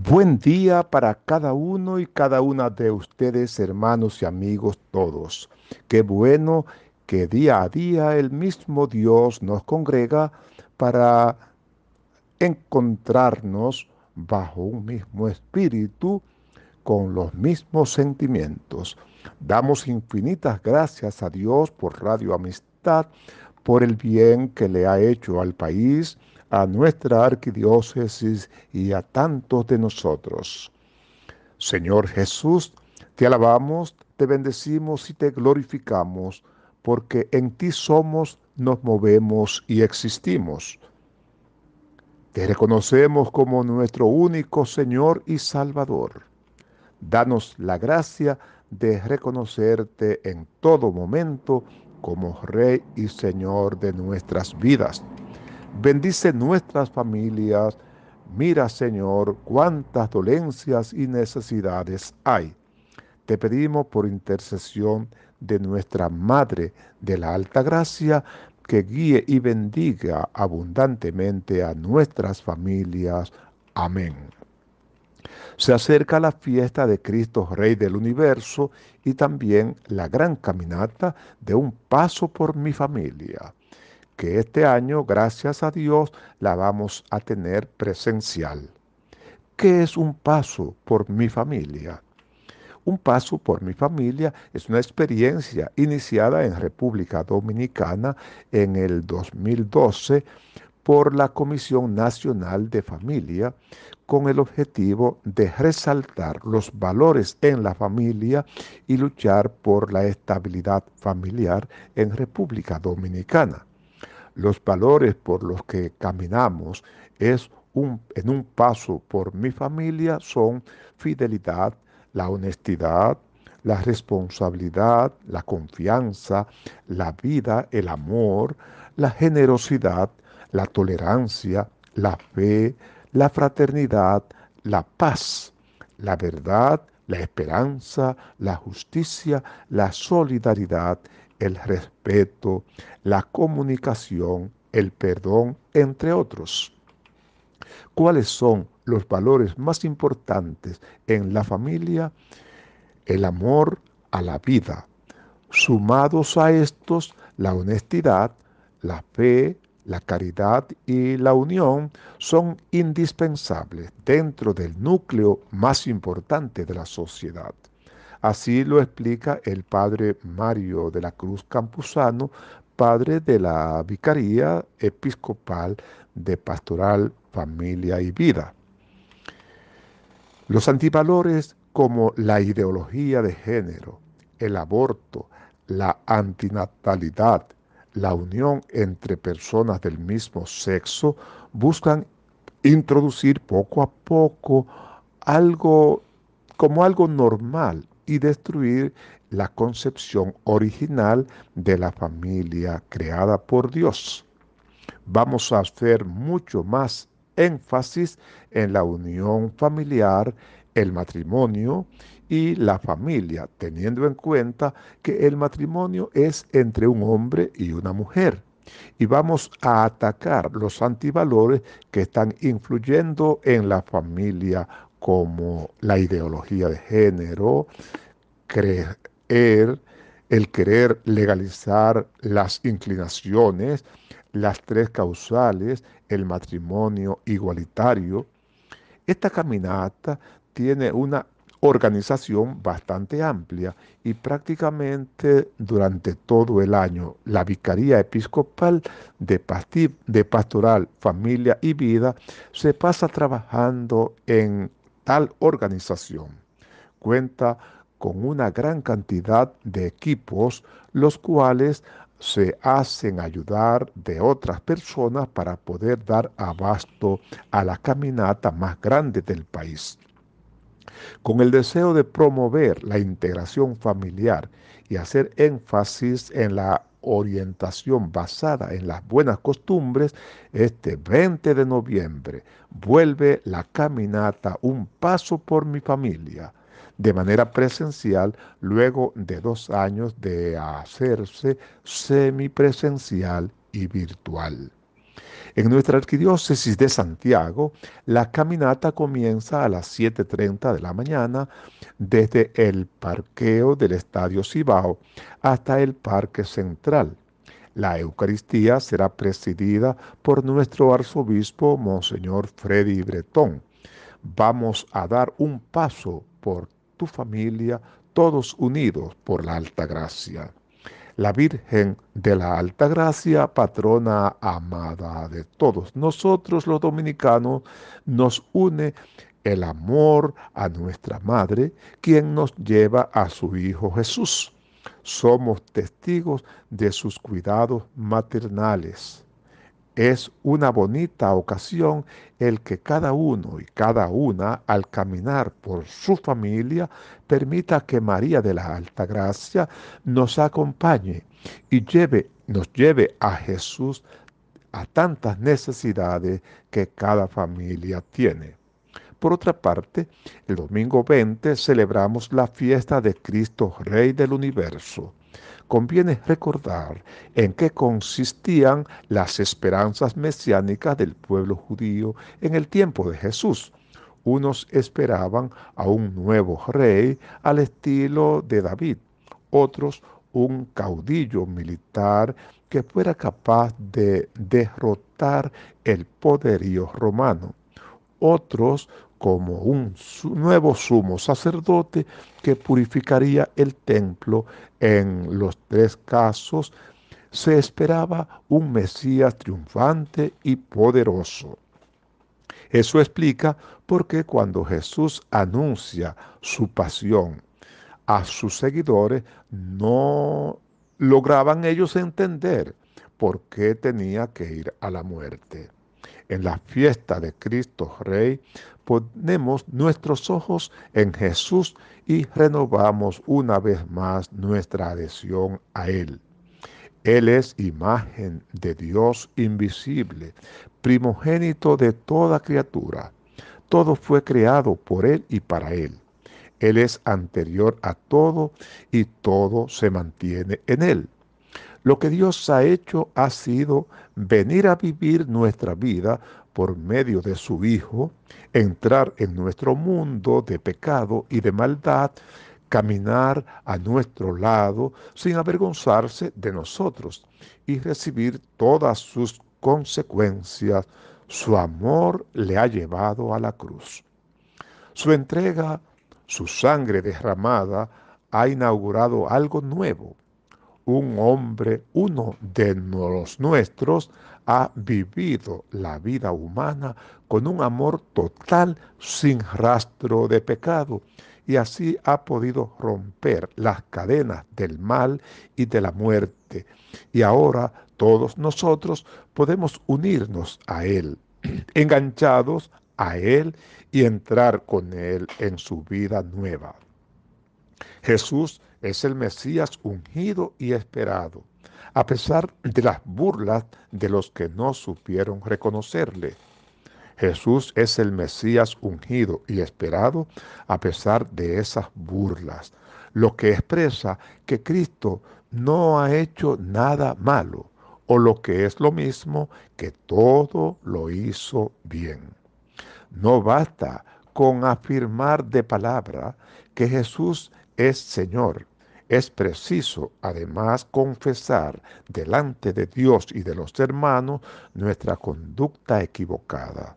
Buen día para cada uno y cada una de ustedes, hermanos y amigos todos. Qué bueno que día a día el mismo Dios nos congrega para encontrarnos bajo un mismo espíritu con los mismos sentimientos. Damos infinitas gracias a Dios por Radio Amistad, por el bien que le ha hecho al país, a nuestra arquidiócesis y a tantos de nosotros. Señor Jesús, te alabamos, te bendecimos y te glorificamos, porque en ti somos, nos movemos y existimos. Te reconocemos como nuestro único Señor y Salvador. Danos la gracia de reconocerte en todo momento como Rey y Señor de nuestras vidas. Bendice nuestras familias. Mira, Señor, cuántas dolencias y necesidades hay. Te pedimos por intercesión de nuestra Madre de la Alta Gracia, que guíe y bendiga abundantemente a nuestras familias. Amén. Se acerca la fiesta de Cristo Rey del Universo y también la gran caminata de un paso por mi familia que este año, gracias a Dios, la vamos a tener presencial. ¿Qué es un paso por mi familia? Un paso por mi familia es una experiencia iniciada en República Dominicana en el 2012 por la Comisión Nacional de Familia con el objetivo de resaltar los valores en la familia y luchar por la estabilidad familiar en República Dominicana. Los valores por los que caminamos es un, en un paso por mi familia son fidelidad, la honestidad, la responsabilidad, la confianza, la vida, el amor, la generosidad, la tolerancia, la fe, la fraternidad, la paz, la verdad, la esperanza, la justicia, la solidaridad el respeto, la comunicación, el perdón, entre otros. ¿Cuáles son los valores más importantes en la familia? El amor a la vida. Sumados a estos, la honestidad, la fe, la caridad y la unión son indispensables dentro del núcleo más importante de la sociedad. Así lo explica el padre Mario de la Cruz Campuzano, padre de la Vicaría Episcopal de Pastoral, Familia y Vida. Los antivalores como la ideología de género, el aborto, la antinatalidad, la unión entre personas del mismo sexo buscan introducir poco a poco algo como algo normal y destruir la concepción original de la familia creada por Dios. Vamos a hacer mucho más énfasis en la unión familiar, el matrimonio y la familia, teniendo en cuenta que el matrimonio es entre un hombre y una mujer. Y vamos a atacar los antivalores que están influyendo en la familia como la ideología de género, creer, el querer legalizar las inclinaciones, las tres causales, el matrimonio igualitario. Esta caminata tiene una organización bastante amplia y prácticamente durante todo el año la Vicaría Episcopal de, Pastoral Familia y Vida se pasa trabajando en tal organización. Cuenta con una gran cantidad de equipos, los cuales se hacen ayudar de otras personas para poder dar abasto a la caminata más grande del país. Con el deseo de promover la integración familiar y hacer énfasis en la orientación basada en las buenas costumbres, este 20 de noviembre vuelve la caminata Un Paso por mi familia de manera presencial luego de dos años de hacerse semipresencial y virtual. En nuestra arquidiócesis de Santiago, la caminata comienza a las 7.30 de la mañana desde el parqueo del Estadio Cibao hasta el Parque Central. La Eucaristía será presidida por nuestro arzobispo, Monseñor Freddy Bretón. Vamos a dar un paso por tu familia, todos unidos por la alta gracia la Virgen de la Alta Gracia, patrona amada de todos. Nosotros los dominicanos nos une el amor a nuestra Madre, quien nos lleva a su Hijo Jesús. Somos testigos de sus cuidados maternales. Es una bonita ocasión el que cada uno y cada una, al caminar por su familia, permita que María de la Alta Gracia nos acompañe y lleve, nos lleve a Jesús a tantas necesidades que cada familia tiene. Por otra parte, el domingo 20 celebramos la fiesta de Cristo Rey del Universo conviene recordar en qué consistían las esperanzas mesiánicas del pueblo judío en el tiempo de Jesús. Unos esperaban a un nuevo rey al estilo de David, otros un caudillo militar que fuera capaz de derrotar el poderío romano, otros como un nuevo sumo sacerdote que purificaría el templo. En los tres casos se esperaba un Mesías triunfante y poderoso. Eso explica por qué cuando Jesús anuncia su pasión a sus seguidores, no lograban ellos entender por qué tenía que ir a la muerte. En la fiesta de Cristo Rey ponemos nuestros ojos en Jesús y renovamos una vez más nuestra adhesión a Él. Él es imagen de Dios invisible, primogénito de toda criatura. Todo fue creado por Él y para Él. Él es anterior a todo y todo se mantiene en Él. Lo que Dios ha hecho ha sido venir a vivir nuestra vida por medio de su Hijo, entrar en nuestro mundo de pecado y de maldad, caminar a nuestro lado sin avergonzarse de nosotros y recibir todas sus consecuencias. Su amor le ha llevado a la cruz. Su entrega, su sangre derramada, ha inaugurado algo nuevo, un hombre, uno de los nuestros, ha vivido la vida humana con un amor total sin rastro de pecado y así ha podido romper las cadenas del mal y de la muerte. Y ahora todos nosotros podemos unirnos a Él, enganchados a Él y entrar con Él en su vida nueva. Jesús es el Mesías ungido y esperado, a pesar de las burlas de los que no supieron reconocerle. Jesús es el Mesías ungido y esperado a pesar de esas burlas, lo que expresa que Cristo no ha hecho nada malo, o lo que es lo mismo, que todo lo hizo bien. No basta con afirmar de palabra que Jesús es Señor, es preciso, además, confesar delante de Dios y de los hermanos nuestra conducta equivocada.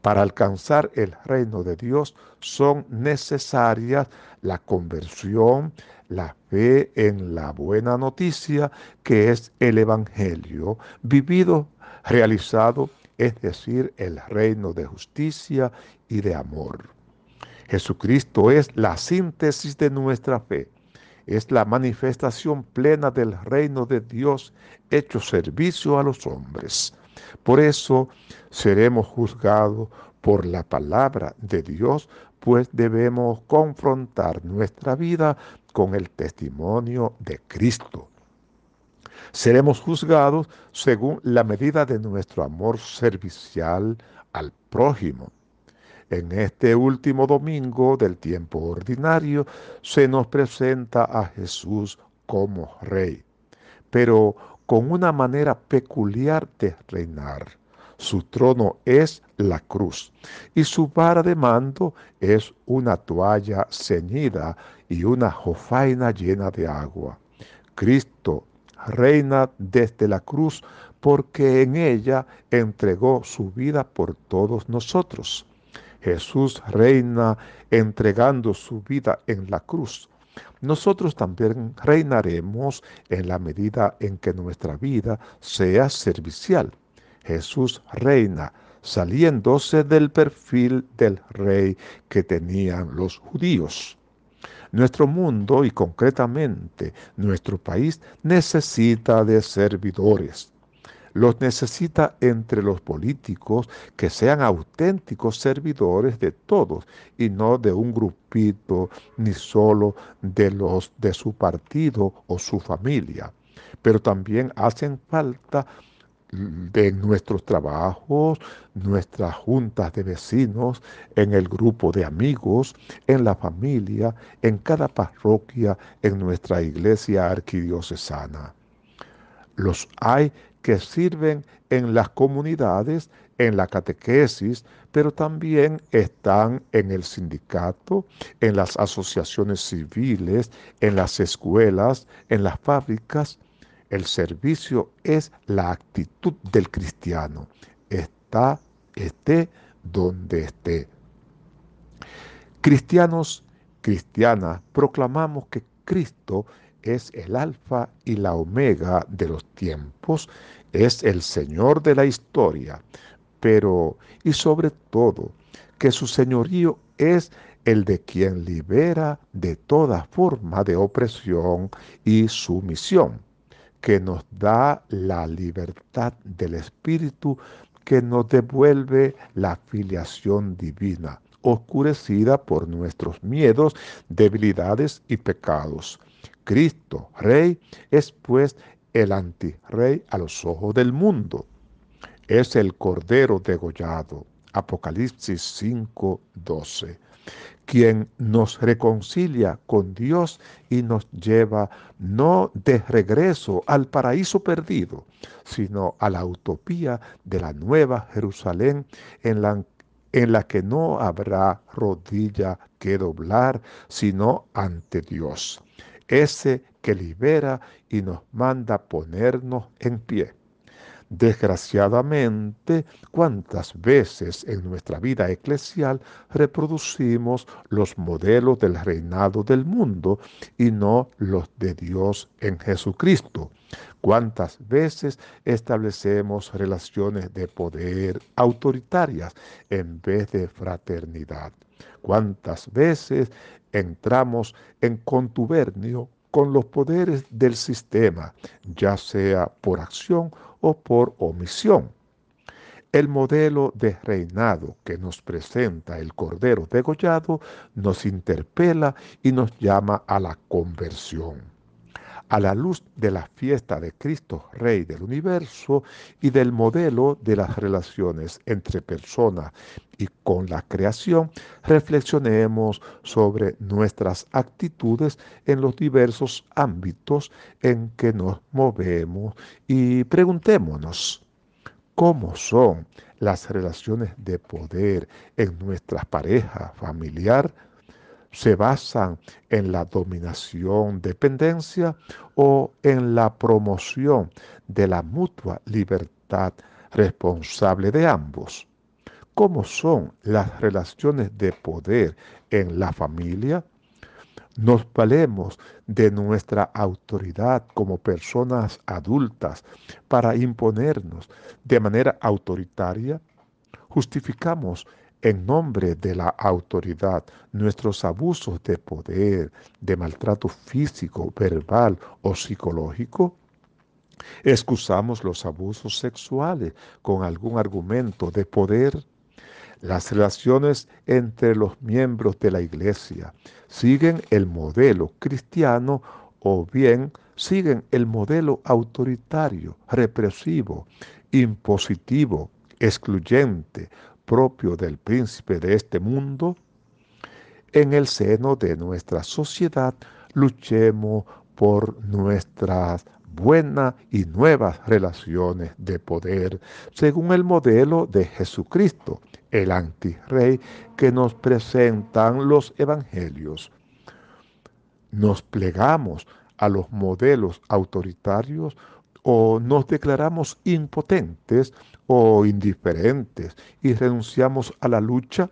Para alcanzar el reino de Dios son necesarias la conversión, la fe en la buena noticia que es el Evangelio, vivido, realizado, es decir, el reino de justicia y de amor. Jesucristo es la síntesis de nuestra fe es la manifestación plena del reino de Dios hecho servicio a los hombres. Por eso seremos juzgados por la palabra de Dios, pues debemos confrontar nuestra vida con el testimonio de Cristo. Seremos juzgados según la medida de nuestro amor servicial al prójimo. En este último domingo del tiempo ordinario se nos presenta a Jesús como rey, pero con una manera peculiar de reinar. Su trono es la cruz y su vara de mando es una toalla ceñida y una jofaina llena de agua. Cristo reina desde la cruz porque en ella entregó su vida por todos nosotros. Jesús reina entregando su vida en la cruz. Nosotros también reinaremos en la medida en que nuestra vida sea servicial. Jesús reina saliéndose del perfil del rey que tenían los judíos. Nuestro mundo y concretamente nuestro país necesita de servidores. Los necesita entre los políticos que sean auténticos servidores de todos y no de un grupito ni solo de los de su partido o su familia. Pero también hacen falta de nuestros trabajos, nuestras juntas de vecinos, en el grupo de amigos, en la familia, en cada parroquia, en nuestra iglesia arquidiocesana. Los hay que sirven en las comunidades, en la catequesis, pero también están en el sindicato, en las asociaciones civiles, en las escuelas, en las fábricas. El servicio es la actitud del cristiano. Está, esté donde esté. Cristianos, cristianas, proclamamos que Cristo es es el alfa y la omega de los tiempos, es el Señor de la historia, pero y sobre todo que su señorío es el de quien libera de toda forma de opresión y sumisión, que nos da la libertad del espíritu, que nos devuelve la filiación divina, oscurecida por nuestros miedos, debilidades y pecados Cristo, Rey, es pues el antirey a los ojos del mundo. Es el Cordero degollado. Apocalipsis 5, 12 quien nos reconcilia con Dios y nos lleva no de regreso al paraíso perdido, sino a la utopía de la nueva Jerusalén en la, en la que no habrá rodilla que doblar, sino ante Dios ese que libera y nos manda ponernos en pie. Desgraciadamente, cuántas veces en nuestra vida eclesial reproducimos los modelos del reinado del mundo y no los de Dios en Jesucristo. Cuántas veces establecemos relaciones de poder autoritarias en vez de fraternidad. Cuántas veces entramos en contubernio con los poderes del sistema, ya sea por acción o por omisión. El modelo de reinado que nos presenta el Cordero degollado nos interpela y nos llama a la conversión a la luz de la fiesta de Cristo, Rey del universo, y del modelo de las relaciones entre personas y con la creación, reflexionemos sobre nuestras actitudes en los diversos ámbitos en que nos movemos y preguntémonos cómo son las relaciones de poder en nuestra pareja familiar, se basan en la dominación, dependencia o en la promoción de la mutua libertad responsable de ambos. ¿Cómo son las relaciones de poder en la familia? Nos valemos de nuestra autoridad como personas adultas para imponernos de manera autoritaria. Justificamos en nombre de la autoridad, nuestros abusos de poder, de maltrato físico, verbal o psicológico? ¿Excusamos los abusos sexuales con algún argumento de poder? Las relaciones entre los miembros de la Iglesia siguen el modelo cristiano o bien siguen el modelo autoritario, represivo, impositivo, excluyente, propio del príncipe de este mundo, en el seno de nuestra sociedad luchemos por nuestras buenas y nuevas relaciones de poder, según el modelo de Jesucristo, el antirrey que nos presentan los evangelios. Nos plegamos a los modelos autoritarios o nos declaramos impotentes o indiferentes y renunciamos a la lucha?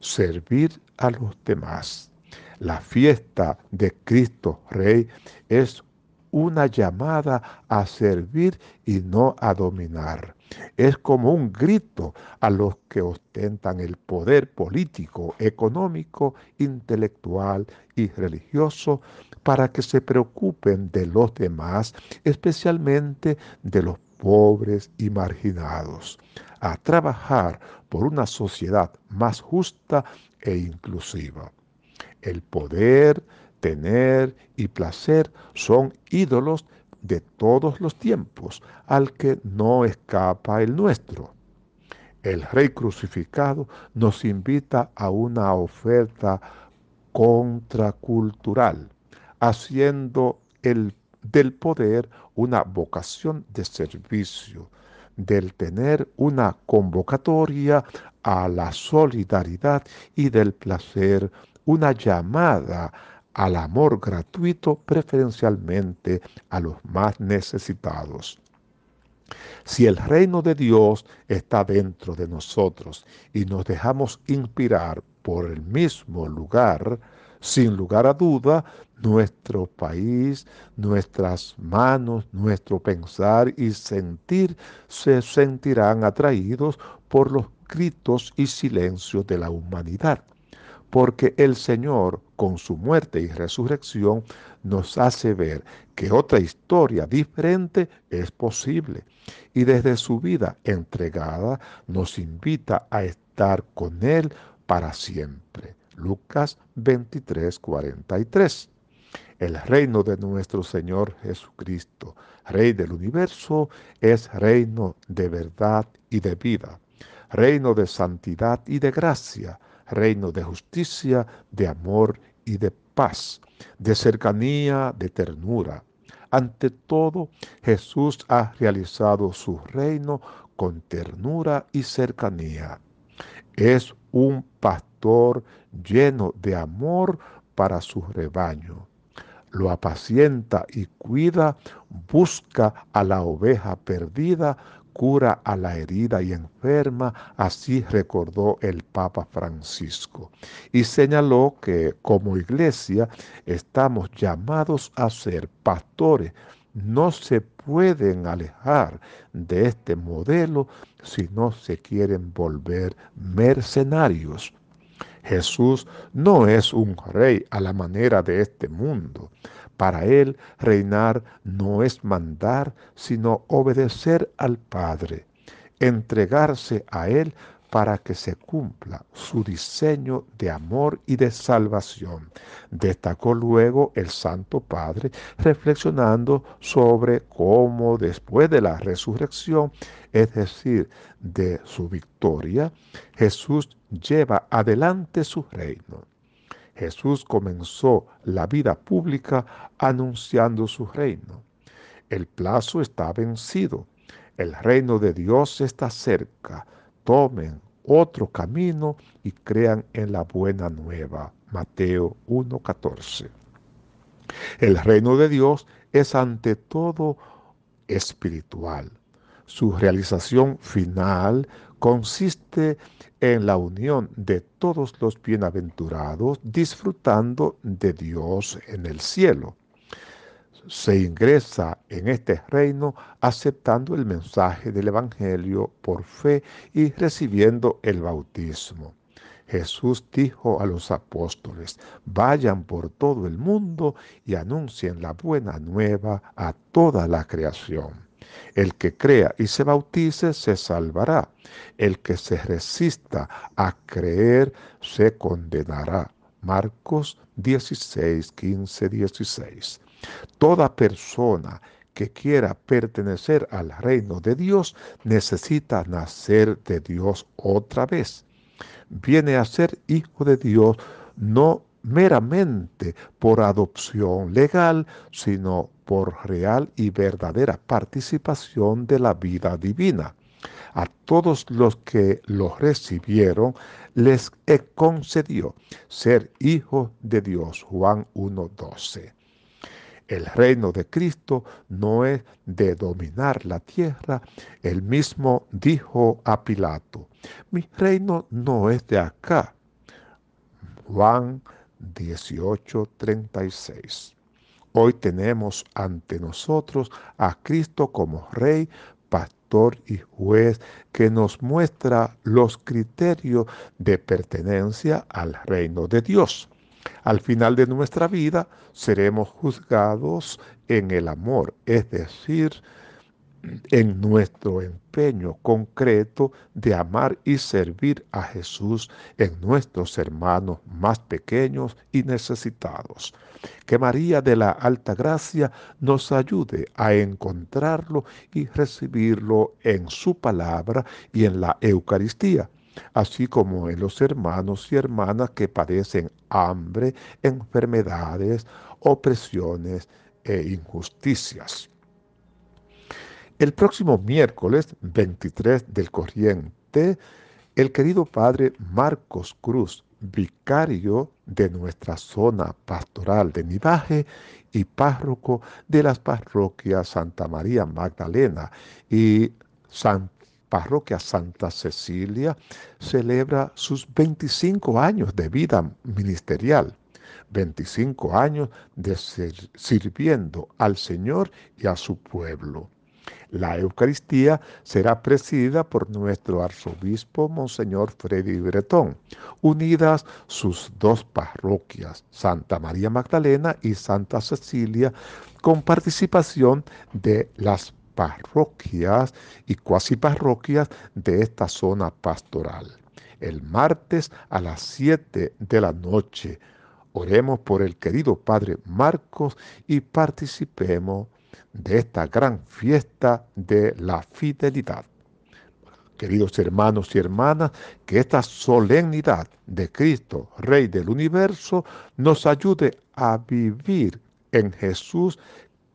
Servir a los demás. La fiesta de Cristo Rey es una llamada a servir y no a dominar. Es como un grito a los que ostentan el poder político, económico, intelectual y religioso para que se preocupen de los demás, especialmente de los pobres y marginados, a trabajar por una sociedad más justa e inclusiva. El poder, tener y placer son ídolos de todos los tiempos, al que no escapa el nuestro. El Rey crucificado nos invita a una oferta contracultural, haciendo el, del poder una vocación de servicio, del tener una convocatoria a la solidaridad y del placer, una llamada al amor gratuito preferencialmente a los más necesitados. Si el reino de Dios está dentro de nosotros y nos dejamos inspirar por el mismo lugar, sin lugar a duda, nuestro país, nuestras manos, nuestro pensar y sentir se sentirán atraídos por los gritos y silencios de la humanidad, porque el Señor con su muerte y resurrección, nos hace ver que otra historia diferente es posible. Y desde su vida entregada nos invita a estar con Él para siempre. Lucas 23, 43. El reino de nuestro Señor Jesucristo, Rey del universo, es reino de verdad y de vida, reino de santidad y de gracia, reino de justicia, de amor y de paz, de cercanía, de ternura. Ante todo, Jesús ha realizado su reino con ternura y cercanía. Es un pastor lleno de amor para su rebaño. Lo apacienta y cuida, busca a la oveja perdida cura a la herida y enferma, así recordó el Papa Francisco. Y señaló que como iglesia estamos llamados a ser pastores. No se pueden alejar de este modelo si no se quieren volver mercenarios Jesús no es un rey a la manera de este mundo. Para él, reinar no es mandar, sino obedecer al Padre, entregarse a él para que se cumpla su diseño de amor y de salvación. Destacó luego el Santo Padre reflexionando sobre cómo después de la resurrección, es decir, de su victoria, Jesús lleva adelante su reino. Jesús comenzó la vida pública anunciando su reino. El plazo está vencido. El reino de Dios está cerca tomen otro camino y crean en la buena nueva. Mateo 1.14. El reino de Dios es ante todo espiritual. Su realización final consiste en la unión de todos los bienaventurados disfrutando de Dios en el cielo se ingresa en este reino aceptando el mensaje del Evangelio por fe y recibiendo el bautismo. Jesús dijo a los apóstoles, vayan por todo el mundo y anuncien la buena nueva a toda la creación. El que crea y se bautice se salvará. El que se resista a creer se condenará. Marcos 16, 15, 16. Toda persona que quiera pertenecer al reino de Dios necesita nacer de Dios otra vez. Viene a ser hijo de Dios no meramente por adopción legal, sino por real y verdadera participación de la vida divina. A todos los que lo recibieron les concedió ser hijos de Dios. Juan 1.12. El reino de Cristo no es de dominar la tierra. Él mismo dijo a Pilato, mi reino no es de acá. Juan 18:36. Hoy tenemos ante nosotros a Cristo como Rey, Pastor y Juez que nos muestra los criterios de pertenencia al reino de Dios. Al final de nuestra vida seremos juzgados en el amor, es decir, en nuestro empeño concreto de amar y servir a Jesús en nuestros hermanos más pequeños y necesitados. Que María de la Alta Gracia nos ayude a encontrarlo y recibirlo en su palabra y en la Eucaristía así como en los hermanos y hermanas que padecen hambre, enfermedades, opresiones e injusticias. El próximo miércoles 23 del corriente, el querido Padre Marcos Cruz, vicario de nuestra zona pastoral de Nivaje y párroco de las parroquias Santa María Magdalena y San parroquia Santa Cecilia celebra sus 25 años de vida ministerial, 25 años de sirviendo al Señor y a su pueblo. La Eucaristía será presidida por nuestro arzobispo Monseñor Freddy Bretón, unidas sus dos parroquias, Santa María Magdalena y Santa Cecilia, con participación de las parroquias y cuasi parroquias de esta zona pastoral. El martes a las 7 de la noche. Oremos por el querido Padre Marcos y participemos de esta gran fiesta de la fidelidad. Queridos hermanos y hermanas, que esta solemnidad de Cristo, Rey del universo, nos ayude a vivir en Jesús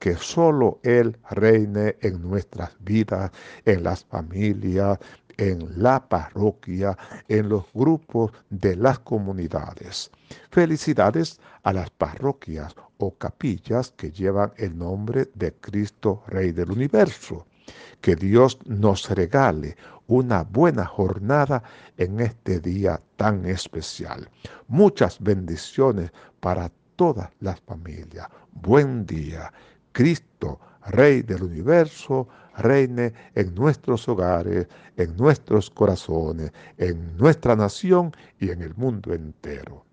que solo Él reine en nuestras vidas, en las familias, en la parroquia, en los grupos de las comunidades. Felicidades a las parroquias o capillas que llevan el nombre de Cristo Rey del Universo. Que Dios nos regale una buena jornada en este día tan especial. Muchas bendiciones para todas las familias. Buen día. Cristo, Rey del universo, reine en nuestros hogares, en nuestros corazones, en nuestra nación y en el mundo entero.